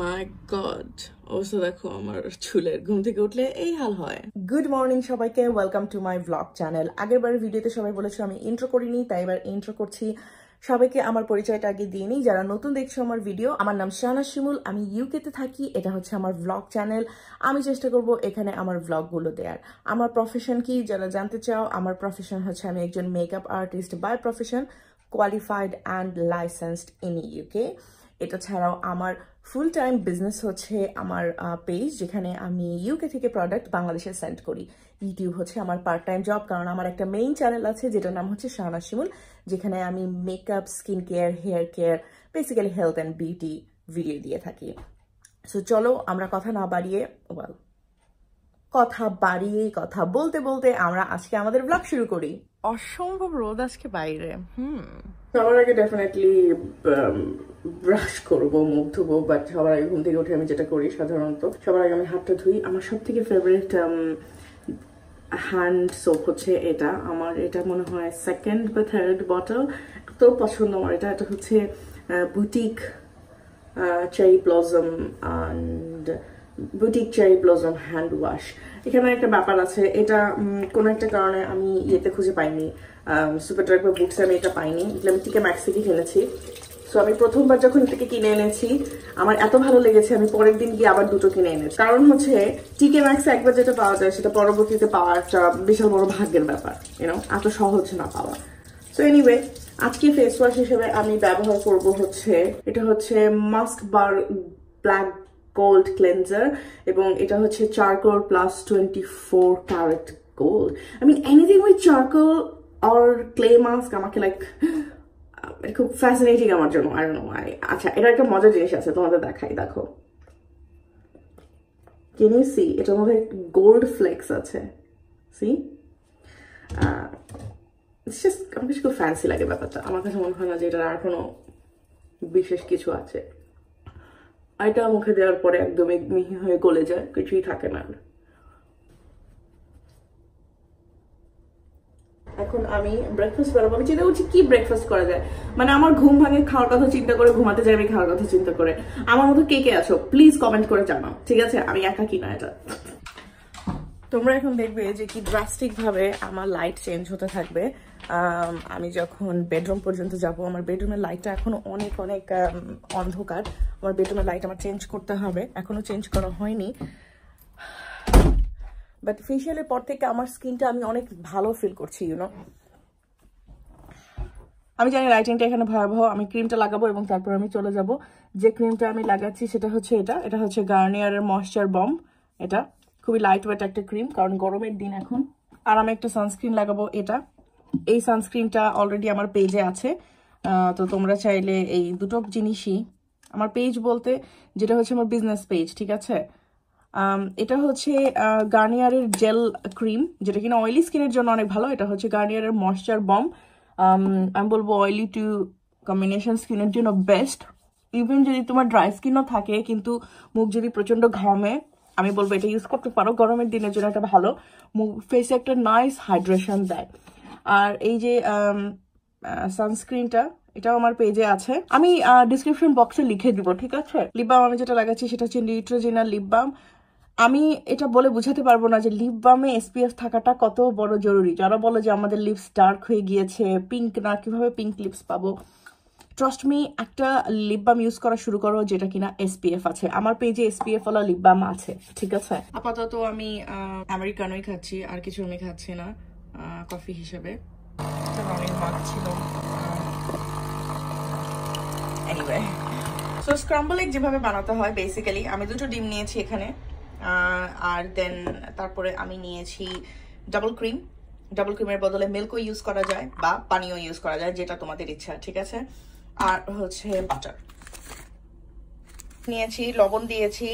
মাই god অবশ্য দেখো আমার চুলের ঘুম থেকে উঠলে এই হাল হয় গুড মর্নিং সবাইকে welcome to my blog channel আগেরবার ভিডিওতে সবাই বলেছো আমি ইন্ট্রো করিনি তাই এবার ইন্ট্রো করছি সবাইকে আমার পরিচয়টা আগে দিয়ে নিই যারা নতুন দেখছো আমার ভিডিও আমার নাম শাহানা শিমুল আমি ইউকেতে থাকি এটা হচ্ছে আমার ব্লগ চ্যানেল আমি চেষ্টা করব এখানে আমার ব্লগগুলো দেওয়ার আমার প্রফেশন কি যারা জানতে চাও আমার প্রফেশন হচ্ছে আমি একজন makeup artist by profession qualified and licensed in UK এটা ছাড়াও আমার ফুল টাইম বিজনেস হচ্ছে আমার পেজ যেখানে আমি ইউকে থেকে প্রোডাক্ট বাংলাদেশে সেন্ড করি ইউটিউব হচ্ছে আমার পার্ট টাইম জব কারণ আমার একটা মেইন চ্যানেল আছে যেটার নাম হচ্ছে শাহনা শিমুল যেখানে আমি makeup skin care hair care basically health and beauty video দিয়ে থাকি সো চলো আমরা কথা না বাড়িয়ে ওয়াল কথা বাড়িয়ে কথা বলতে বলতে আমরা আজকে আমাদের ব্লগ শুরু করি অসম্ভব রোদ আজকে বাইরে হুম সবার আগে ডেফিনেটলি ব্রাশ করবো মুখ ধুবো বাট সবার আগে ঘুম থেকে উঠে আমি যেটা করি সাধারণত সবার আগে আমি হাতটা ধুই আমার সব থেকে ফেভারিট হ্যান্ড সোপ হচ্ছে এটা আমার এটা মনে হয় সেকেন্ড বা থার্ড বটল এত পছন্দ আমার এটা এটা হচ্ছে boutique cherry blossom and boutique cherry blossom hand wash এখানে একটা ব্যাপার আছে এটা কোনো একটা কারণে আমি ইয়েতে খুঁজে পাইনি সুপার ড্রাগ বা বুটসে আমি এটা পাইনি আমি টিকে ম্যাক্স থেকে কিনেছি সো আমি প্রথমবার যখন এটাকে কিনে এনেছি আমার এত ভালো লেগেছে আমি পরের দিন গিয়ে আবার দুটো কিনে এনেছি কারণ হচ্ছে টিকে ম্যাক্সে একবার যেটা পাওয়া যায় সেটা পরবর্তীতে পাওয়া একটা বিশাল বড় ভাগ্যের ব্যাপার ইউনো এত সহজ না পাওয়া সো এনিওয়ে আজকে ফেস ওয়াশ হিসেবে আমি ব্যবহার করব হচ্ছে এটা হচ্ছে mask bar black gold cleanser এবং এটা হচ্ছে charcoal plus twenty four carat gold I mean anything with charcoal or clay mask আমাকে লাইক খুব ফ্যাসিনেটিং আমার জন্য আর আচ্ছা এটা একটা মজার জিনিস আছে তোমাদের দেখাই দেখো কেন ইউ সি এটার মধ্যে গোল্ড ফ্লেক্স আছে সি আমার কাছে খুব ফ্যান্সি লাগে ব্যাপারটা আমার কাছে মনে হয় না যে এটার আর কোনো বিশেষ কিছু আছে এটা মুখে দেওয়ার পরে একদম মিহি হয়ে গলে যায় কিছুই থাকে না এখন আমি ব্রেকফাস্ট বানাবো আমি চিন্তা করছি কি ব্রেকফাস্ট করা যায় মানে আমার ঘুম ভাঙে খাওয়ার কথা চিন্তা করে ঘুমাতে যাই আমি খাওয়ার কথা চিন্তা করে আমার মতো কে কে আছো প্লিজ কমেন্ট করে জানাও ঠিক আছে আমি একা কিনা এটা তোমরা এখন দেখবে যে কি ড্রাস্টিক ভাবে আমার লাইট চেঞ্জ হতে থাকবে Um, আমি যখন বেডরুম পর্যন্ত যাব আমার বেডরুমের লাইটটা এখনও অনেক অনেক um, অন্ধকার আমার বেডরুমের লাইট আমার চেঞ্জ করতে হবে এখনও চেঞ্জ করা হয়নি বাট ফেসিয়ালের পর থেকে আমার স্কিনটা আমি অনেক ভালো ফিল করছি ইউনো আমি জানি লাইটিংটা এখানে ভয়াবহ আমি ক্রিমটা লাগাবো এবং তারপর আমি চলে যাব যে ক্রিমটা আমি লাগাচ্ছি সেটা হচ্ছে এটা এটা হচ্ছে গার্নিয়ারের ময়শ্চার বম এটা খুবই লাইট ওয়েট একটা ক্রিম কারণ গরমের দিন এখন আর আমি একটা সানস্ক্রিন লাগাবো এটা এই সানস্ক্রিনটা অলরেডি আমার পেজে আছে তো তোমরা চাইলে এই দুটো জিনিসই আমার পেজ বলতে যেটা হচ্ছে আমার বিজনেস পেজ ঠিক আছে এটা হচ্ছে গার্নিয়ারের জেল ক্রিম যেটা কিনা অয়েলি স্কিনের জন্য অনেক ভালো এটা হচ্ছে গার্নিয়ারের ময়শ্চার বম আমি বলবো অয়েলি টু কম্বিনেশন স্কিনের জন্য বেস্ট ইভেন যদি তোমার ড্রাই স্কিনও থাকে কিন্তু মুখ যদি প্রচণ্ড ঘামে আমি বলবো এটা ইউজ করতে পারো গরমের দিনের জন্য এটা ভালো মুখ ফেসে একটা নাইস হাইড্রেশন দেয় আর এই যে সানস্ক্রিনটা এটাও আমার পেজে আছে আমি ডিসক্রিপশন বক্সে লিখে দিব ঠিক আছে লিপ বাম আমি যেটা লাগাচ্ছি সেটা হচ্ছে নিউট্রোজিনা লিপ বাম আমি এটা বলে বুঝাতে পারবো না যে লিপ বামে এসপিএফ থাকাটা কত বড় জরুরি যারা বলে যে আমাদের লিপস ডার্ক হয়ে গিয়েছে পিঙ্ক না কিভাবে পিঙ্ক লিপস পাবো ট্রাস্ট মি একটা লিপ বাম ইউজ করা শুরু করো যেটা কিনা এসপিএফ আছে আমার পেজে এসপিএফ ওলা লিপ বাম আছে ঠিক আছে আপাতত আমি আমেরিকানোই খাচ্ছি আর কিছু আমি খাচ্ছি না কফি হিসেবে রঙিন ছিল সো স্ক্রাম্বল এগ যেভাবে বানাতে হয় বেসিক্যালি আমি দুটো ডিম নিয়েছি এখানে আর দেন তারপরে আমি নিয়েছি ডাবল ক্রিম ডাবল ক্রিমের বদলে মিল্কও ইউজ করা যায় বা পানীয় ইউজ করা যায় যেটা তোমাদের ইচ্ছা ঠিক আছে আর হচ্ছে বাটার নিয়েছি লবণ দিয়েছি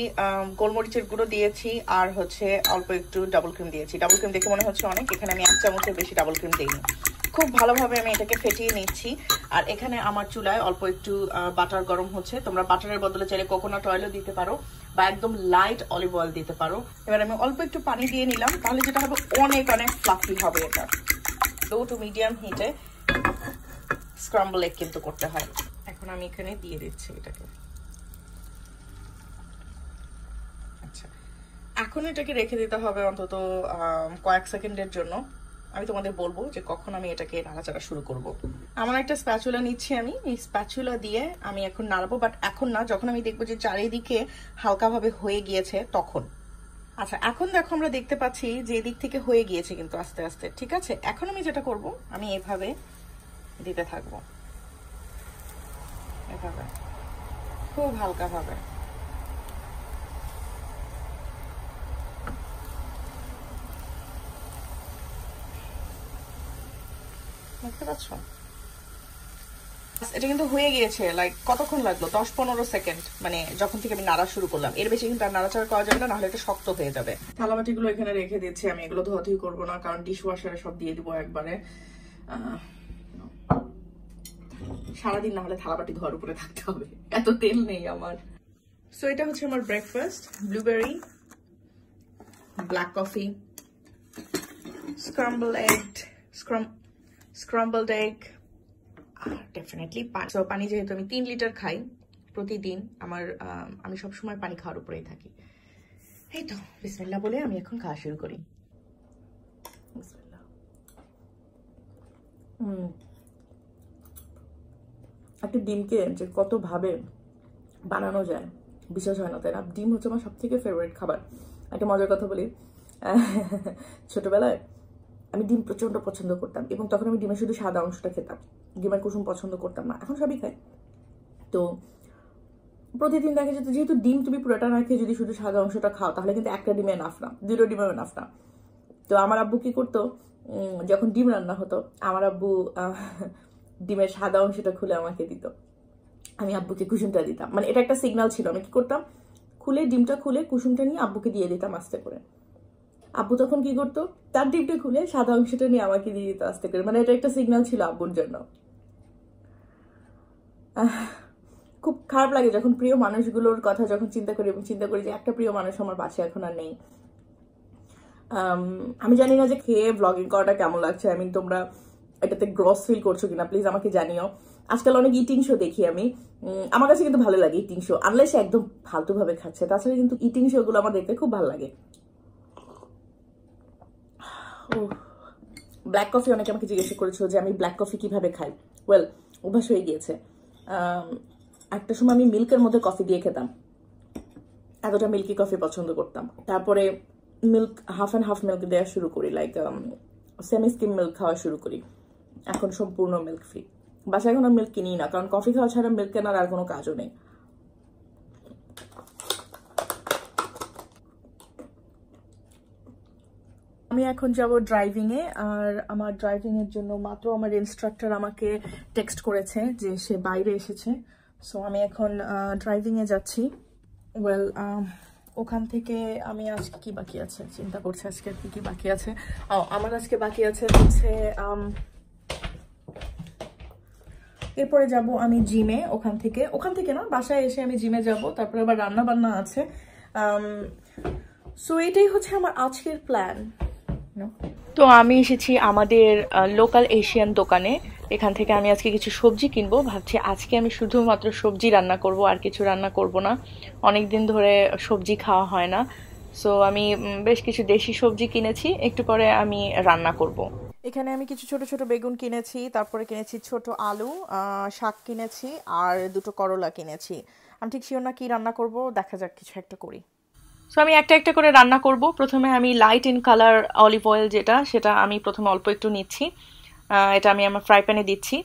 গোলমরিচের গুঁড়ো দিয়েছি আর হচ্ছে অল্প একটু ডাবল ক্রিম দিয়েছি ডাবল ক্রিম দেখে মনে হচ্ছে অনেক এখানে আমি এক চামচের বেশি ডাবল ক্রিম দিইনি খুব ভালোভাবে আমি এটাকে ফেটিয়ে নিচ্ছি আর এখানে আমার চুলায় অল্প একটু বাটার গরম হচ্ছে তোমরা বাটারের বদলে চাইলে কোকোনাট অয়েলও দিতে পারো বা একদম লাইট অলিভ অয়েল দিতে পারো এবার আমি অল্প একটু পানি দিয়ে নিলাম তাহলে যেটা হবে অনেক অনেক ফ্লাফি হবে এটা লো টু মিডিয়াম হিটে স্ক্রাম্বল এগ কিন্তু করতে হয় এখন আমি এখানে দিয়ে দিচ্ছি এটাকে এখন এটাকে রেখে দিতে হবে অন্তত কয়েক সেকেন্ডের জন্য আমি তোমাদের বলবো যে কখন আমি এটাকে নাড়াচাড়া শুরু করব। আমার একটা স্প্যাচুলা নিচ্ছি আমি এই স্প্যাচুলা দিয়ে আমি এখন নাড়াবো বাট এখন না যখন আমি দেখবো যে চারিদিকে হালকাভাবে হয়ে গিয়েছে তখন আচ্ছা এখন দেখো আমরা দেখতে পাচ্ছি যে দিক থেকে হয়ে গিয়েছে কিন্তু আস্তে আস্তে ঠিক আছে এখন আমি যেটা করব আমি এভাবে দিতে থাকবো এভাবে খুব হালকাভাবে দেখতে পাচ্ছ এটা কিন্তু হয়ে গিয়েছে লাইক কতক্ষণ লাগলো দশ পনেরো সেকেন্ড মানে যখন থেকে আমি নাড়া শুরু করলাম এর বেশি কিন্তু আর নাড়াচাড়া করা যাবে না নাহলে এটা শক্ত হয়ে যাবে থালাবাটিগুলো এখানে রেখে দিচ্ছি আমি এগুলো ধোয়াধুই করবো না কারণ ডিশ ওয়াশারে সব দিয়ে দিব একবারে সারাদিন নাহলে থালাবাটি ধোয়ার উপরে থাকতে হবে এত তেল নেই আমার সো এটা হচ্ছে আমার breakfast blueberry black coffee scramble egg scram scrambled egg আর ডেফিনেটলি পানি সো পানি যেহেতু আমি তিন লিটার খাই প্রতিদিন আমার আমি সবসময় পানি খাওয়ার উপরেই থাকি এই তো বিসমিল্লা বলে আমি এখন খাওয়া শুরু করি একটা ডিমকে যে কতভাবে বানানো যায় বিশ্বাস হয় না তাই না ডিম হচ্ছে আমার সবথেকে ফেভারিট খাবার একটা মজার কথা বলি ছোটোবেলায় আমি ডিম প্রচণ্ড পছন্দ করতাম এবং তখন আমি ডিমের শুধু সাদা অংশটা খেতাম ডিমের কুসুম পছন্দ করতাম না এখন সবই খাই তো প্রতিদিন দেখা যেত যেহেতু ডিম তুমি পুরোটা না খেয়ে যদি শুধু সাদা অংশটা খাও তাহলে কিন্তু একটা ডিমে নাফ না দুটো ডিমে নাফ না তো আমার আব্বু কি করতো যখন ডিম রান্না হতো আমার আব্বু ডিমের সাদা অংশটা খুলে আমাকে দিত আমি আব্বুকে কুসুমটা দিতাম মানে এটা একটা সিগনাল ছিল আমি কি করতাম খুলে ডিমটা খুলে কুসুমটা নিয়ে আব্বুকে দিয়ে দিতাম আস্তে করে আব্বু তখন কি করতো তার ডিপটা খুলে সাদা অংশটা নিয়ে আমাকে দিয়ে দিত আসতে করে মানে এটা একটা সিগনাল ছিল আব্বুর জন্য খুব খারাপ লাগে যখন প্রিয় মানুষগুলোর কথা যখন চিন্তা করি এবং চিন্তা করি যে একটা প্রিয় মানুষ আমার পাশে এখন আর নেই আমি জানি না যে খেয়ে ব্লগিং করাটা কেমন লাগছে আই মিন তোমরা এটাতে গ্রস ফিল করছো কিনা প্লিজ আমাকে জানিও আজকাল অনেক ইটিং শো দেখি আমি আমার কাছে কিন্তু ভালো লাগে ইটিং শো আনলে সে একদম ফালতুভাবে খাচ্ছে তাছাড়া কিন্তু ইটিং শোগুলো আমার দেখতে খুব ভালো লাগে ব্ল্যাক কফি অনেকে আমাকে জিজ্ঞেস করেছিল যে আমি ব্ল্যাক কফি কিভাবে খাই ওয়েল অভ্যাস হয়ে গিয়েছে একটা সময় আমি মিল্কের মধ্যে কফি দিয়ে খেতাম এতটা মিল্কি কফি পছন্দ করতাম তারপরে milk half and half milk দেওয়া শুরু করি লাইক সেমি স্কিম মিল্ক খাওয়া শুরু করি এখন সম্পূর্ণ মিল্ক ফ্রি বাসায় এখন মিল্ক কিনি না কারণ কফি খাওয়া ছাড়া মিল্ক কেনার আর কোনো কাজও নেই আমি এখন যাব ড্রাইভিংয়ে আর আমার ড্রাইভিংয়ের জন্য মাত্র আমার ইনস্ট্রাক্টর আমাকে টেক্সট করেছে যে সে বাইরে এসেছে সো আমি এখন ড্রাইভিংয়ে যাচ্ছি ওয়েল ওখান থেকে আমি আজকে কি বাকি আছে চিন্তা করছি আজকে আর কি বাকি আছে আমার আজকে বাকি আছে হচ্ছে এরপরে যাব আমি জিমে ওখান থেকে ওখান থেকে না বাসায় এসে আমি জিমে যাব তারপরে আবার রান্না বান্না আছে সো এটাই হচ্ছে আমার আজকের প্ল্যান তো আমি এসেছি আমাদের লোকাল এশিয়ান দোকানে এখান থেকে আমি আজকে কিছু সবজি কিনবো ভাবছি আজকে আমি শুধুমাত্র সবজি রান্না করব আর কিছু রান্না করব না অনেক দিন ধরে সবজি খাওয়া হয় না সো আমি বেশ কিছু দেশি সবজি কিনেছি একটু পরে আমি রান্না করব। এখানে আমি কিছু ছোট ছোট বেগুন কিনেছি তারপরে কিনেছি ছোট আলু শাক কিনেছি আর দুটো করলা কিনেছি আমি ঠিক ছিল না কি রান্না করব দেখা যাক কিছু একটা করি সো আমি একটা একটা করে রান্না করব প্রথমে আমি light in colour olive oil যেটা সেটা আমি প্রথমে অল্প একটু নিচ্ছি এটা আমি আমার ফ্রাই প্যানে দিচ্ছি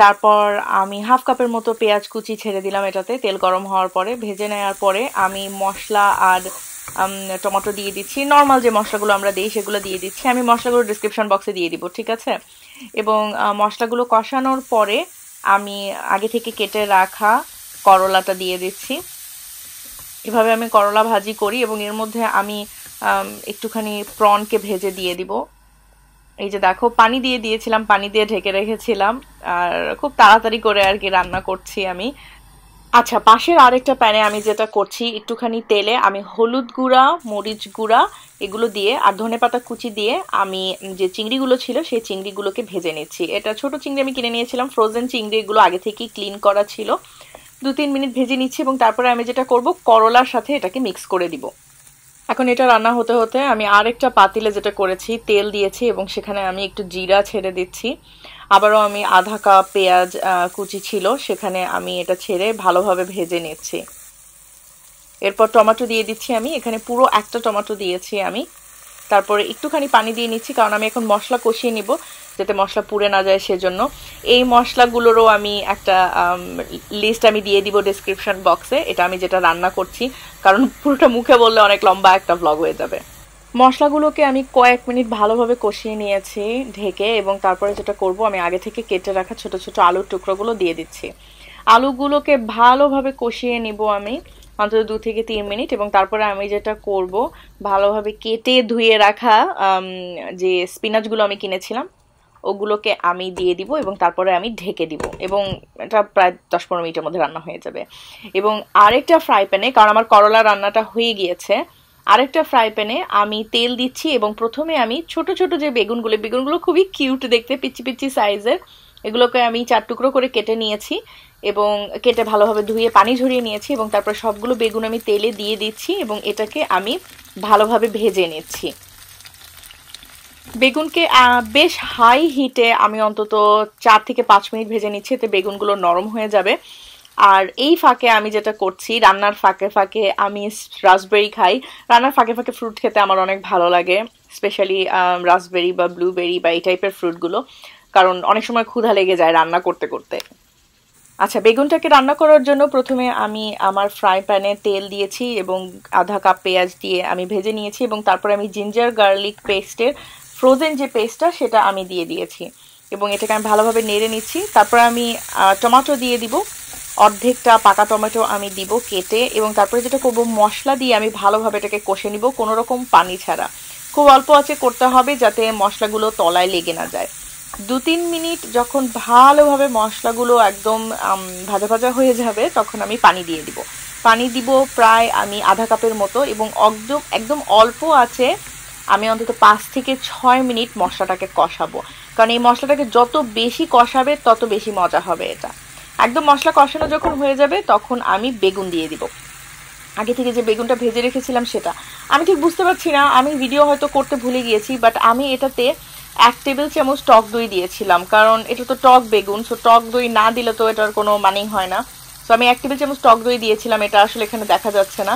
তারপর আমি হাফ কাপের মতো পেঁয়াজ কুচি ছেড়ে দিলাম এটাতে তেল গরম হওয়ার পরে ভেজে নেওয়ার পরে আমি মশলা আর টমেটো দিয়ে দিচ্ছি নর্মাল যে মশলাগুলো আমরা দিই সেগুলো দিয়ে দিচ্ছি আমি মশলাগুলো ডিসক্রিপশন বক্সে দিয়ে দিব ঠিক আছে এবং মশলাগুলো কষানোর পরে আমি আগে থেকে কেটে রাখা করলাটা দিয়ে দিচ্ছি এভাবে আমি করলা ভাজি করি এবং এর মধ্যে আমি একটুখানি প্রনকে ভেজে দিয়ে দিব এই যে দেখো পানি দিয়ে দিয়েছিলাম পানি দিয়ে ঢেকে রেখেছিলাম আর খুব তাড়াতাড়ি করে আর কি রান্না করছি আমি আচ্ছা পাশের আরেকটা প্যানে আমি যেটা করছি একটুখানি তেলে আমি হলুদ গুঁড়া মরিচ গুঁড়া এগুলো দিয়ে আর ধনে পাতা কুচি দিয়ে আমি যে চিংড়িগুলো ছিল সেই চিংড়িগুলোকে ভেজে নিচ্ছি এটা ছোট চিংড়ি আমি কিনে নিয়েছিলাম ফ্রোজেন চিংড়ি এগুলো আগে থেকেই ক্লিন করা ছিল দু তিন মিনিট ভেজে নিচ্ছি এবং তারপরে আমি যেটা করব করলার সাথে এটাকে মিক্স করে দিব এখন এটা রান্না হতে হতে আমি আরেকটা পাতিলে যেটা করেছি তেল দিয়েছি এবং সেখানে আমি একটু জিরা ছেড়ে দিচ্ছি আবারও আমি আধা কাপ পেঁয়াজ কুচি ছিল সেখানে আমি এটা ছেড়ে ভালোভাবে ভেজে নিচ্ছি এরপর টমেটো দিয়ে দিচ্ছি আমি এখানে পুরো একটা টমেটো দিয়েছি আমি তারপরে একটুখানি পানি দিয়ে নিচ্ছি কারণ আমি এখন মশলা কষিয়ে নিব যাতে মশলা পুড়ে না যায় সেজন্য এই মশলাগুলোরও আমি একটা লিস্ট আমি দিয়ে দিব ডিসক্রিপশন বক্সে এটা আমি যেটা রান্না করছি কারণ পুরোটা মুখে বললে অনেক লম্বা একটা ব্লগ হয়ে যাবে মশলাগুলোকে আমি কয়েক মিনিট ভালোভাবে কষিয়ে নিয়েছি ঢেকে এবং তারপরে যেটা করব আমি আগে থেকে কেটে রাখা ছোট ছোট আলুর টুকরোগুলো দিয়ে দিচ্ছি আলুগুলোকে ভালোভাবে কষিয়ে নিব আমি অন্তত দু থেকে তিন মিনিট এবং তারপরে আমি যেটা করব ভালোভাবে কেটে ধুয়ে রাখা যে স্পিনাচগুলো আমি কিনেছিলাম ওগুলোকে আমি দিয়ে দিব এবং তারপরে আমি ঢেকে দিব এবং এটা প্রায় দশ পনেরো মিনিটের মধ্যে রান্না হয়ে যাবে এবং আরেকটা ফ্রাই প্যানে কারণ আমার করলা রান্নাটা হয়ে গিয়েছে আরেকটা ফ্রাই প্যানে আমি তেল দিচ্ছি এবং প্রথমে আমি ছোট ছোট যে বেগুনগুলো বেগুনগুলো খুবই কিউট দেখতে পিচি পিচি সাইজের এগুলোকে আমি চার টুকরো করে কেটে নিয়েছি এবং কেটে ভালোভাবে ধুয়ে পানি ঝরিয়ে নিয়েছি এবং তারপর সবগুলো বেগুন আমি তেলে দিয়ে দিচ্ছি এবং এটাকে আমি ভালোভাবে ভেজে নিচ্ছি বেগুনকে বেশ হাই হিটে আমি অন্তত চার থেকে পাঁচ মিনিট ভেজে নিচ্ছি এতে বেগুনগুলো নরম হয়ে যাবে আর এই ফাঁকে আমি যেটা করছি রান্নার ফাঁকে ফাঁকে আমি রাসবেরি খাই রান্নার ফাঁকে ফাঁকে ফ্রুট খেতে আমার অনেক ভালো লাগে স্পেশালি রাসবেরি বা ব্লুবেরি বা এই টাইপের ফ্রুটগুলো কারণ অনেক সময় ক্ষুধা লেগে যায় রান্না করতে করতে আচ্ছা বেগুনটাকে রান্না করার জন্য প্রথমে আমি আমার ফ্রাই প্যানে তেল দিয়েছি এবং আধা কাপ পেঁয়াজ দিয়ে আমি ভেজে নিয়েছি এবং তারপরে আমি জিঞ্জার গার্লিক পেস্টের ফ্রোজেন যে পেস্টটা সেটা আমি দিয়ে দিয়েছি এবং এটাকে আমি ভালোভাবে নেড়ে নিচ্ছি তারপর আমি টমেটো দিয়ে দিব অর্ধেকটা পাকা টমেটো আমি দিব কেটে এবং তারপরে যেটা করবো মশলা দিয়ে আমি ভালোভাবে এটাকে কষে নিব কোনো রকম পানি ছাড়া খুব অল্প আছে করতে হবে যাতে মশলাগুলো তলায় লেগে না যায় দু তিন মিনিট যখন ভালোভাবে মশলাগুলো একদম ভাজা ভাজা হয়ে যাবে তখন আমি পানি দিয়ে দিব পানি দিব প্রায় আমি আধা কাপের মতো এবং একদম একদম অল্প আছে আমি অন্তত পাঁচ থেকে ছয় মিনিট মশলাটাকে কষাবো কারণ এই মশলাটাকে যত বেশি কষাবে তত বেশি মজা হবে এটা একদম মশলা কষানো যখন হয়ে যাবে তখন আমি বেগুন দিয়ে দিব আগে থেকে যে বেগুনটা ভেজে রেখেছিলাম সেটা আমি ঠিক বুঝতে পারছি না আমি ভিডিও হয়তো করতে ভুলে গিয়েছি বাট আমি এটাতে এক টেবিল চামচ টক দই দিয়েছিলাম কারণ এটা তো টক বেগুন সো টক দই না দিলে তো এটার কোনো মানেই হয় না সো আমি এক টেবিল চামচ টক দই দিয়েছিলাম এটা আসলে এখানে দেখা যাচ্ছে না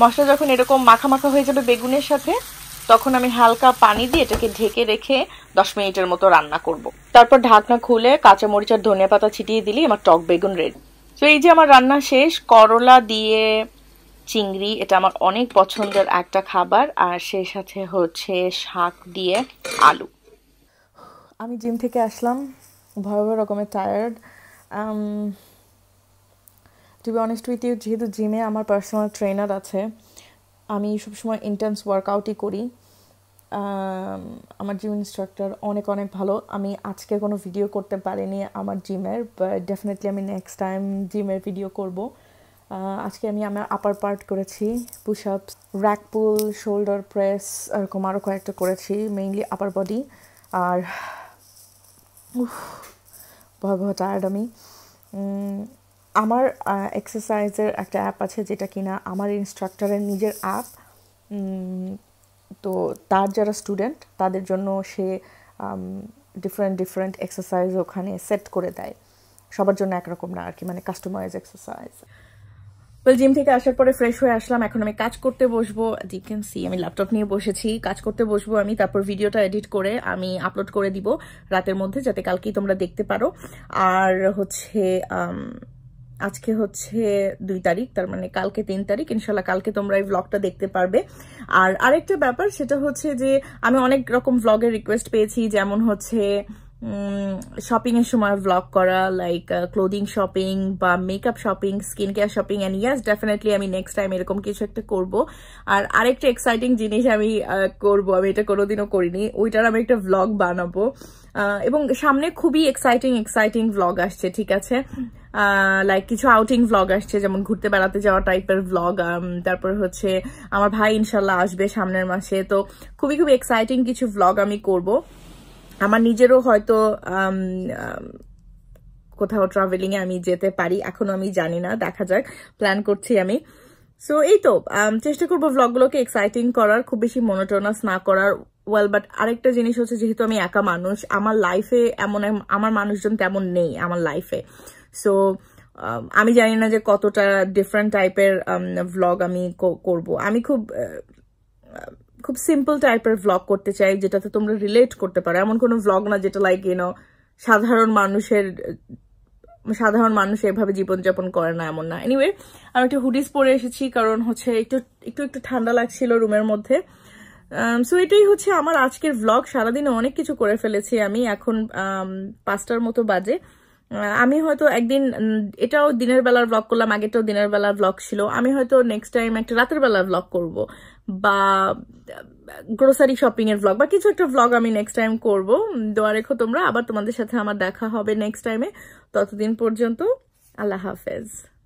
মশলা যখন এরকম মাখা মাখা হয়ে যাবে বেগুনের সাথে তখন আমি হালকা পানি দিয়ে এটাকে ঢেকে রেখে দশ মিনিটের মতো রান্না করব। তারপর ঢাকনা খুলে মরিচ আর ধনিয়া পাতা ছিটিয়ে দিলেই আমার টক বেগুন রেডি তো এই যে আমার রান্না শেষ করলা দিয়ে চিংড়ি এটা আমার অনেক পছন্দের একটা খাবার আর সেই সাথে হচ্ছে শাক দিয়ে আলু আমি জিম থেকে আসলাম ভয়াবহ রকমের tired to be honest with you যেহেতু জিমে আমার পার্সোনাল ট্রেনার আছে আমি সবসময় ইন্টেন্স ওয়ার্কআউটই করি um, আমার জিম ইনস্ট্রাক্টর অনেক অনেক ভালো আমি আজকে কোনো ভিডিও করতে পারিনি আমার জিমের বাট ডেফিনেটলি আমি নেক্সট টাইম জিমের ভিডিও করব আজকে আমি আমার আপার পার্ট করেছি push ups rack pull shoulder press এরকম আরও কয়েকটা করেছি মেইনলি আপার বডি আর টায়ার্ড আমি আমার এক্সারসাইজের একটা অ্যাপ আছে যেটা কিনা আমার ইনস্ট্রাক্টরের নিজের অ্যাপ তো তার যারা স্টুডেন্ট তাদের জন্য সে ডিফারেন্ট ডিফারেন্ট এক্সারসাইজ ওখানে সেট করে দেয় সবার জন্য একরকম না আর কি মানে কাস্টমাইজ এক্সারসাইজ ওয়েল জিম থেকে আসার পরে ফ্রেশ হয়ে আসলাম এখন আমি কাজ করতে বসবো ডি সি আমি ল্যাপটপ নিয়ে বসেছি কাজ করতে বসবো আমি তারপর ভিডিওটা এডিট করে আমি আপলোড করে দিব রাতের মধ্যে যাতে কালকেই তোমরা দেখতে পারো আর হচ্ছে আজকে হচ্ছে দুই তারিখ তার মানে কালকে তিন তারিখ ইনশাল্লাহ কালকে তোমরা এই ব্লগটা দেখতে পারবে আর আরেকটা ব্যাপার সেটা হচ্ছে যে আমি অনেক রকম ব্লগের রিকোয়েস্ট পেয়েছি যেমন হচ্ছে শপিংয়ের সময় ভ্লগ করা লাইক ক্লোদিং শপিং বা makeup shopping skin care shopping and yes definitely আমি নেক্সট টাইম এরকম কিছু একটা করব আর আরেকটা এক্সাইটিং জিনিস আমি uh, করব আমি এটা কোনোদিনও করিনি ওইটার আমি একটা ভ্লগ বানাবো এবং সামনে খুবই এক্সাইটিং এক্সাইটিং ভ্লগ আসছে ঠিক আছে লাইক কিছু আউটিং ভ্লগ আসছে যেমন ঘুরতে বেড়াতে যাওয়া টাইপের ভ্লগ um, তারপর হচ্ছে আমার ভাই ইনশাল্লাহ আসবে সামনের মাসে তো খুবই খুবই এক্সাইটিং কিছু ভ্লগ আমি করবো আমার নিজেরও হয়তো কোথাও ট্রাভেলিংয়ে আমি যেতে পারি এখনও আমি জানি না দেখা যাক প্ল্যান করছি আমি সো এই তো চেষ্টা করবো ভ্লগগুলোকে এক্সাইটিং করার খুব বেশি মনোটোনাস না করার ওয়েল বাট আরেকটা জিনিস হচ্ছে যেহেতু আমি একা মানুষ আমার লাইফে এমন আমার মানুষজন তেমন নেই আমার লাইফে সো আমি জানি না যে কতটা ডিফারেন্ট টাইপের ভ্লগ আমি করব আমি খুব খুব সিম্পল টাইপের ভ্লগ করতে চাই যেটাতে তোমরা রিলেট করতে পারো এমন কোনো ভ্লগ না যেটা লাইক এনো সাধারণ মানুষের সাধারণ মানুষ এভাবে জীবনযাপন করে না এমন না এনিওয়ে আমি একটু হুডিস পরে এসেছি কারণ হচ্ছে একটু একটু একটু ঠান্ডা লাগছিল রুমের মধ্যে সো um, এটাই হচ্ছে আমার আজকের ভ্লগ সারাদিনে অনেক কিছু করে ফেলেছি আমি এখন um, পাঁচটার মতো বাজে আমি হয়তো একদিন এটাও দিনের বেলার ব্লগ করলাম আগেটাও দিনের বেলার ব্লগ ছিল আমি হয়তো নেক্সট টাইম একটা রাতের বেলার ব্লগ করব বা গ্রোসারি শপিংয়ের ব্লগ বা কিছু একটা ব্লগ আমি নেক্সট টাইম করব দোয়া রেখো তোমরা আবার তোমাদের সাথে আমার দেখা হবে নেক্সট টাইমে ততদিন পর্যন্ত আল্লাহ হাফেজ